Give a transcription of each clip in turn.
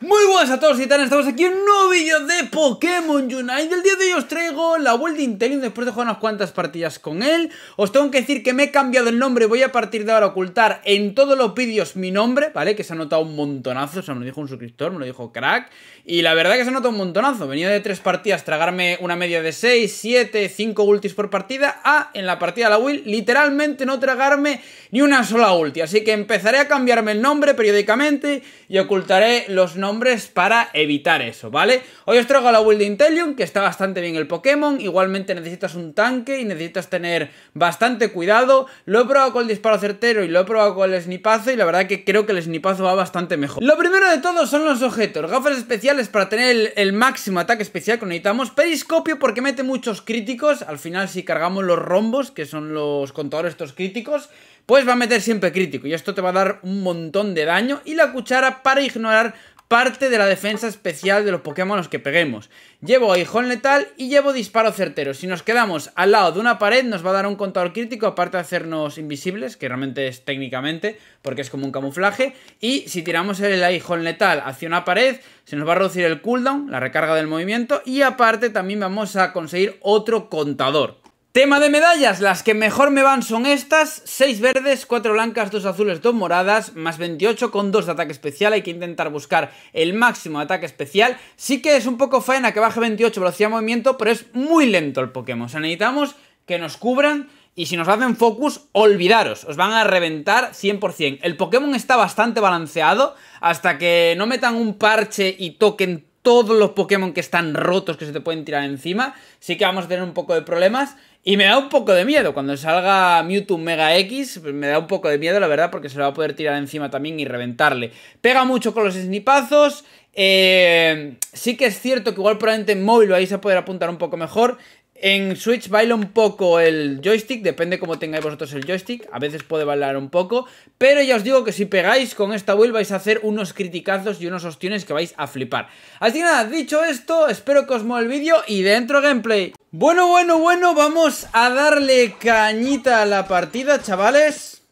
Muy buenas a todos y tal? estamos aquí en un nuevo vídeo de Pokémon Unite El día de hoy os traigo la de Interior después de jugar unas cuantas partidas con él Os tengo que decir que me he cambiado el nombre, voy a partir de ahora a ocultar en todos los vídeos mi nombre, ¿vale? Que se ha notado un montonazo, o sea, me lo dijo un suscriptor, me lo dijo crack Y la verdad que se ha notado un montonazo, venía de tres partidas tragarme una media de 6, 7, 5 ultis por partida A en la partida de la Will literalmente no tragarme ni una sola ulti Así que empezaré a cambiarme el nombre periódicamente y ocultaré los nombres hombres para evitar eso, ¿vale? Hoy os traigo la build de Intellion, que está bastante bien el Pokémon, igualmente necesitas un tanque y necesitas tener bastante cuidado, lo he probado con el disparo certero y lo he probado con el snipazo y la verdad que creo que el snipazo va bastante mejor. Lo primero de todo son los objetos, gafas especiales para tener el, el máximo ataque especial que necesitamos, periscopio porque mete muchos críticos, al final si cargamos los rombos, que son los contadores estos críticos, pues va a meter siempre crítico y esto te va a dar un montón de daño y la cuchara para ignorar parte de la defensa especial de los Pokémon los que peguemos. Llevo aguijón letal y llevo disparo certero. Si nos quedamos al lado de una pared nos va a dar un contador crítico, aparte de hacernos invisibles, que realmente es técnicamente, porque es como un camuflaje. Y si tiramos el aguijón letal hacia una pared, se nos va a reducir el cooldown, la recarga del movimiento, y aparte también vamos a conseguir otro contador. Tema de medallas, las que mejor me van son estas, 6 verdes, 4 blancas, 2 azules, 2 moradas, más 28 con 2 de ataque especial, hay que intentar buscar el máximo de ataque especial, sí que es un poco faena que baje 28 velocidad de movimiento, pero es muy lento el Pokémon, o necesitamos que nos cubran y si nos hacen focus, olvidaros, os van a reventar 100%. El Pokémon está bastante balanceado, hasta que no metan un parche y toquen todos los Pokémon que están rotos que se te pueden tirar encima, sí que vamos a tener un poco de problemas. Y me da un poco de miedo. Cuando salga Mewtwo Mega X, pues, me da un poco de miedo, la verdad, porque se lo va a poder tirar encima también y reventarle. Pega mucho con los snipazos. Eh, sí que es cierto que igual probablemente en móvil vais a poder apuntar un poco mejor. En Switch baila un poco el joystick, depende cómo tengáis vosotros el joystick, a veces puede bailar un poco, pero ya os digo que si pegáis con esta build vais a hacer unos criticazos y unos ostiones que vais a flipar. Así que nada, dicho esto, espero que os mueva el vídeo y dentro gameplay. Bueno, bueno, bueno, vamos a darle cañita a la partida, chavales.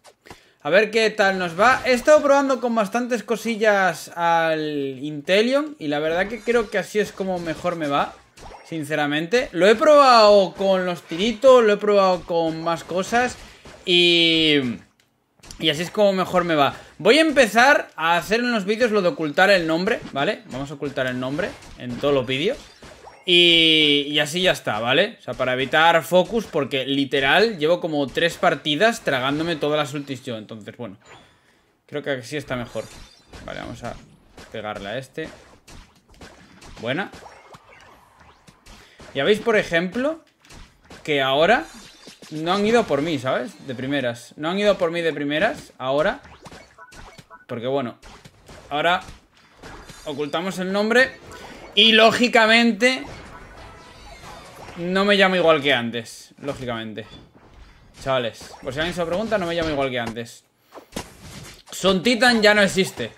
A ver qué tal nos va. He estado probando con bastantes cosillas al Intelion y la verdad que creo que así es como mejor me va sinceramente. Lo he probado con los tiritos, lo he probado con más cosas y... Y así es como mejor me va. Voy a empezar a hacer en los vídeos lo de ocultar el nombre, ¿vale? Vamos a ocultar el nombre en todos los vídeos. Y, y, así ya está, ¿vale? O sea, para evitar focus, porque literal llevo como tres partidas tragándome todas las ultis yo. Entonces, bueno, creo que así está mejor. Vale, vamos a pegarle a este. Buena. Ya veis, por ejemplo, que ahora no han ido por mí, ¿sabes? De primeras. No han ido por mí de primeras, ahora. Porque bueno, ahora ocultamos el nombre. Y lógicamente, no me llamo igual que antes. Lógicamente. Chavales, por si alguien se pregunta, no me llamo igual que antes. Son Titan ya no existe.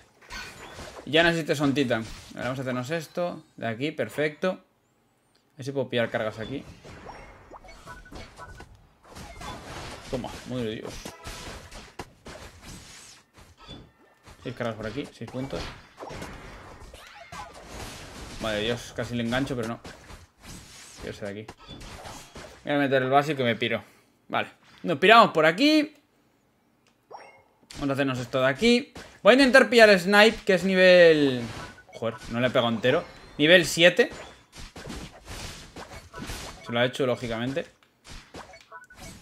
Ya no existe Son Titan. Vamos a hacernos esto. De aquí, perfecto ver si puedo pillar cargas aquí. Toma, madre de Dios. 6 cargas por aquí, seis puntos. Madre de Dios, casi le engancho, pero no. Quiero ser de aquí. Voy a meter el básico y me piro. Vale, nos piramos por aquí. Vamos a hacernos esto de aquí. Voy a intentar pillar el Snipe, que es nivel... Joder, no le he pegado entero. Nivel 7. Se lo ha hecho, lógicamente.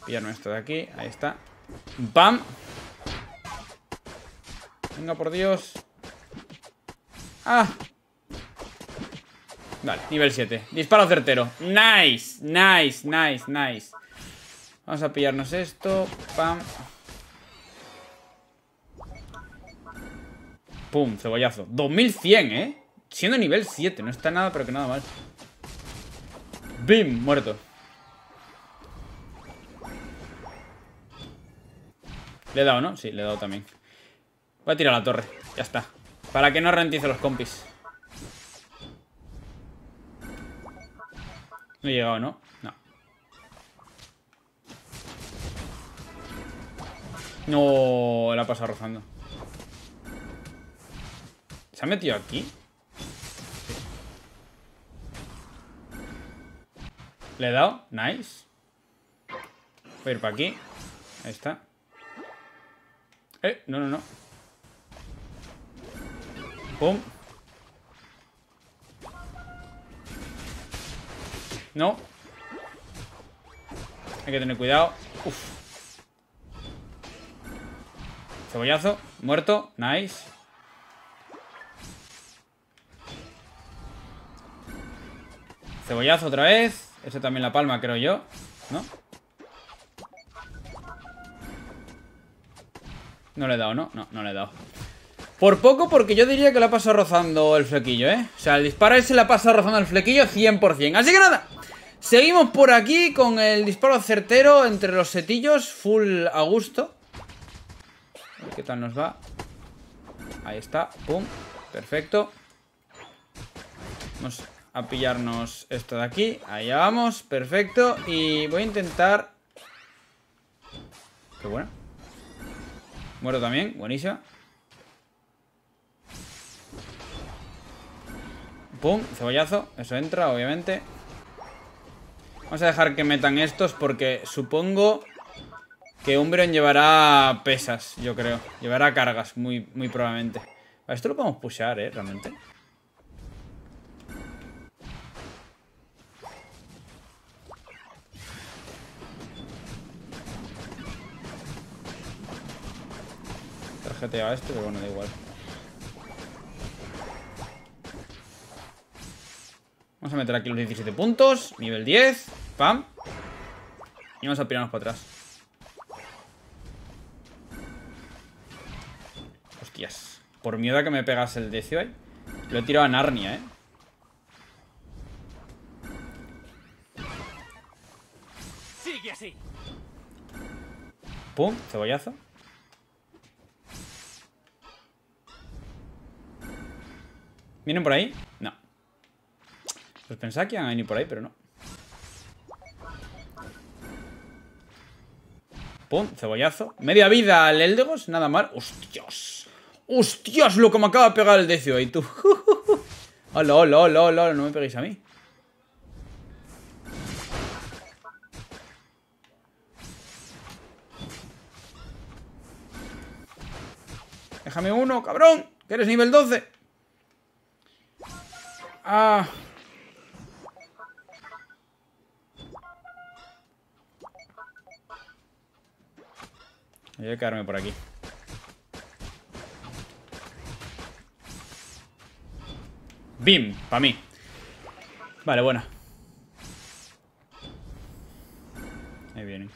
Pillarme esto de aquí. Ahí está. Pam. Venga, por Dios. ¡Ah! Vale, nivel 7. Disparo certero. Nice, nice, nice, nice. Vamos a pillarnos esto. Pam. Pum, cebollazo. 2100, ¿eh? Siendo nivel 7. No está nada, pero que nada mal. ¡Bim! Muerto. Le he dado, ¿no? Sí, le he dado también. Voy a tirar la torre. Ya está. Para que no ralentice los compis. No he llegado, ¿no? No. No, la ha pasado rozando. ¿Se ha metido aquí? Le he dado. Nice. Voy a ir para aquí. Ahí está. Eh, no, no, no. Pum. No. Hay que tener cuidado. Uf. Cebollazo. Muerto. Nice. Cebollazo otra vez. Ese también la palma, creo yo. ¿No? No le he dado, ¿no? No, no le he dado. Por poco, porque yo diría que la pasa rozando el flequillo, ¿eh? O sea, el disparo ese la pasa rozando el flequillo 100%. Así que nada, seguimos por aquí con el disparo certero entre los setillos, full a gusto. qué tal nos va. Ahí está, pum, perfecto. Vamos a pillarnos esto de aquí. Allá vamos, perfecto. Y voy a intentar... Qué bueno. Muero también, buenísima. Pum, cebollazo. Eso entra, obviamente. Vamos a dejar que metan estos porque supongo que Umbreon llevará pesas, yo creo. Llevará cargas, muy, muy probablemente. Esto lo podemos pushar, ¿eh? Realmente. GTA este, pero bueno, da igual. Vamos a meter aquí los 17 puntos, nivel 10, pam. Y vamos a pirarnos para atrás. Hostias. Por miedo a que me pegas el decio ahí. Lo he tirado a Narnia, eh. Sigue así. Pum, cebollazo. ¿Vienen por ahí? No. Pues pensaba que iban a venir por ahí, pero no. Pum, cebollazo. Media vida al Eldegos, nada mal. ¡Hostias! ¡Hostias! Lo que me acaba de pegar el Decio ahí, tú. hola, hola, hola, hola, no me peguéis a mí. Déjame uno, cabrón, que eres nivel 12. Ah. Voy a quedarme por aquí. ¡Bim! Para mí. Vale, buena. Ahí vienen.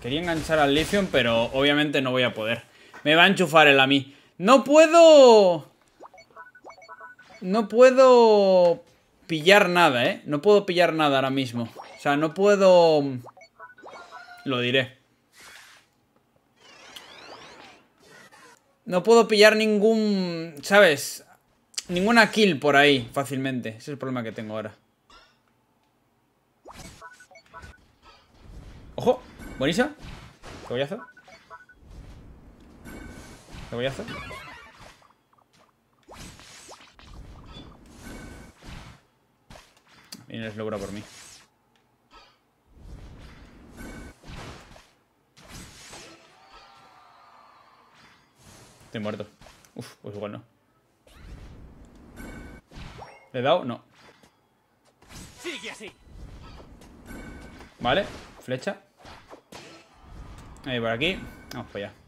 Quería enganchar al Lithium, pero obviamente no voy a poder. Me va a enchufar el a mí. No puedo... No puedo pillar nada, ¿eh? No puedo pillar nada ahora mismo. O sea, no puedo... Lo diré. No puedo pillar ningún... ¿Sabes? Ninguna kill por ahí fácilmente. Ese es el problema que tengo ahora. ¡Ojo! a hacer? ¿Qué voy a hacer? Y les logra por mí. Estoy muerto. Uf, pues igual no. ¿Le he dado? No. Sigue así. Vale, flecha. Ahí por aquí. Vamos para allá.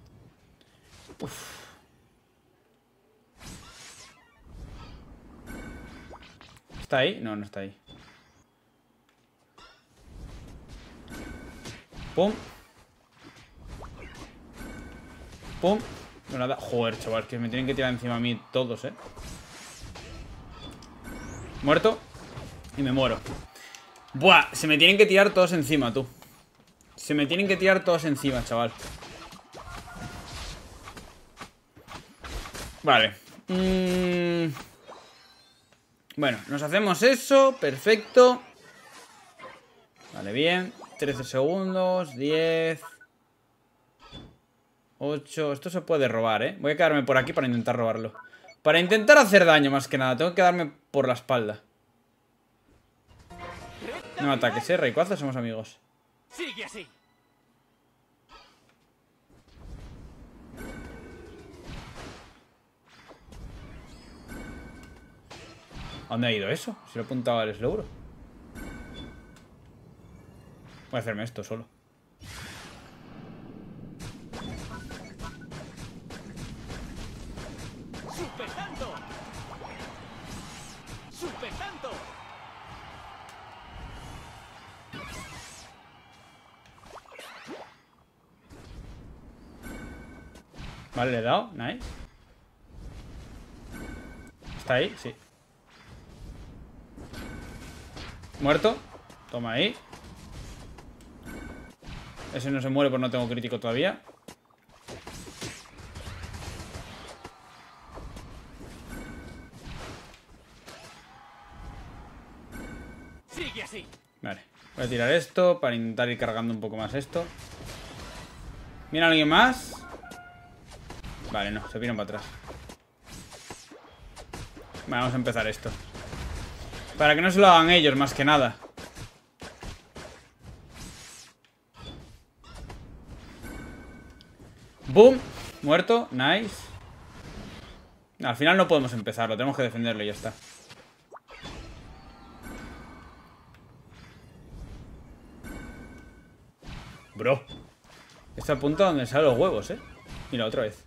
¿Está ahí? No, no está ahí. Pum. Pum. No nada. Joder, chaval, que me tienen que tirar encima a mí todos, ¿eh? Muerto. Y me muero. Buah, se me tienen que tirar todos encima, tú. Se me tienen que tirar todos encima, chaval. Vale. Mm. Bueno, nos hacemos eso. Perfecto. Vale, bien. 13 segundos. 10. 8. Esto se puede robar, ¿eh? Voy a quedarme por aquí para intentar robarlo. Para intentar hacer daño, más que nada. Tengo que darme por la espalda. No ataques, ¿eh? Rayquaza, somos amigos. Sigue así. ¿A dónde ha ido eso? Si lo he apuntado al Slowbro. Voy a hacerme esto solo. Vale, le he dado. Nice. ¿Está ahí? Sí. Muerto. Toma ahí. Ese no se muere porque no tengo crítico todavía. Sigue así. Vale. Voy a tirar esto para intentar ir cargando un poco más esto. Mira alguien más? Vale, no, se vienen para atrás. vamos a empezar esto. Para que no se lo hagan ellos, más que nada. Boom. Muerto. Nice. al final no podemos empezarlo. Tenemos que defenderlo y ya está. Bro. Esta punto donde salen los huevos, ¿eh? Mira, otra vez.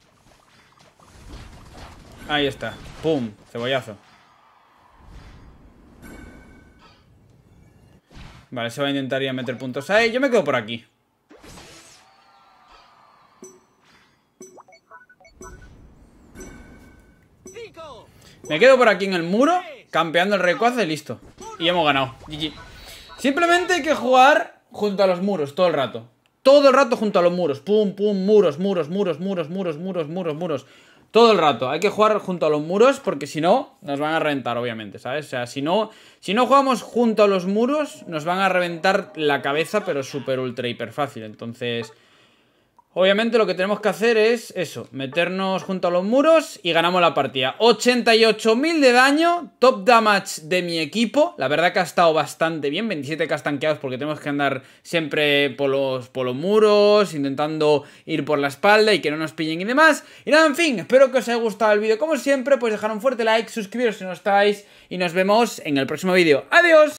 Ahí está. ¡Boom! Cebollazo. Vale, se va a intentar ir a meter puntos ahí. Yo me quedo por aquí. Me quedo por aquí en el muro, campeando el recuazo y listo. Y hemos ganado. GG. Simplemente hay que jugar junto a los muros todo el rato. Todo el rato junto a los muros. Pum, pum, muros, muros, muros, muros, muros, muros, muros, muros. Todo el rato. Hay que jugar junto a los muros porque si no, nos van a reventar, obviamente, ¿sabes? O sea, si no, si no jugamos junto a los muros, nos van a reventar la cabeza, pero súper ultra hiper fácil. Entonces... Obviamente lo que tenemos que hacer es eso, meternos junto a los muros y ganamos la partida. 88.000 de daño, top damage de mi equipo. La verdad que ha estado bastante bien, 27 castanqueados porque tenemos que andar siempre por los, por los muros, intentando ir por la espalda y que no nos pillen y demás. Y nada, en fin, espero que os haya gustado el vídeo. Como siempre, pues dejar un fuerte like, suscribiros si no estáis y nos vemos en el próximo vídeo. ¡Adiós!